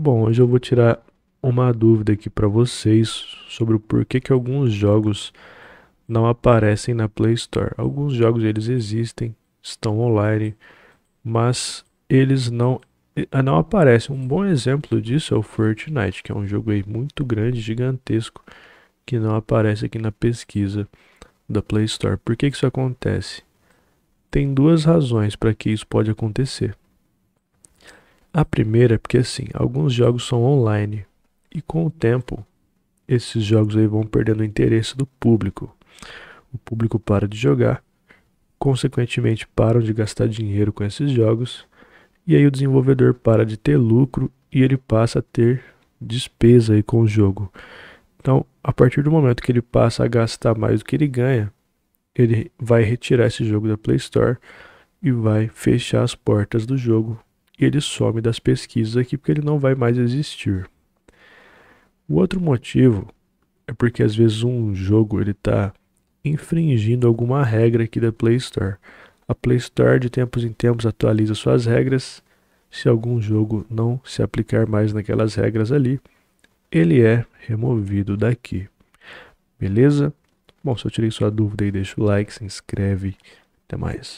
Bom, hoje eu vou tirar uma dúvida aqui para vocês sobre o porquê que alguns jogos não aparecem na Play Store. Alguns jogos eles existem, estão online, mas eles não ah, não aparecem. Um bom exemplo disso é o Fortnite, que é um jogo aí muito grande, gigantesco, que não aparece aqui na pesquisa da Play Store. Por que, que isso acontece? Tem duas razões para que isso pode acontecer. A primeira é porque assim, alguns jogos são online e com o tempo esses jogos aí vão perdendo o interesse do público. O público para de jogar, consequentemente param de gastar dinheiro com esses jogos e aí o desenvolvedor para de ter lucro e ele passa a ter despesa aí com o jogo. Então, a partir do momento que ele passa a gastar mais do que ele ganha, ele vai retirar esse jogo da Play Store e vai fechar as portas do jogo ele some das pesquisas aqui porque ele não vai mais existir. O outro motivo é porque às vezes um jogo ele está infringindo alguma regra aqui da Play Store. A Play Store de tempos em tempos atualiza suas regras. Se algum jogo não se aplicar mais naquelas regras ali, ele é removido daqui. Beleza? Bom, se eu tirei sua dúvida aí, deixa o like, se inscreve. Até mais.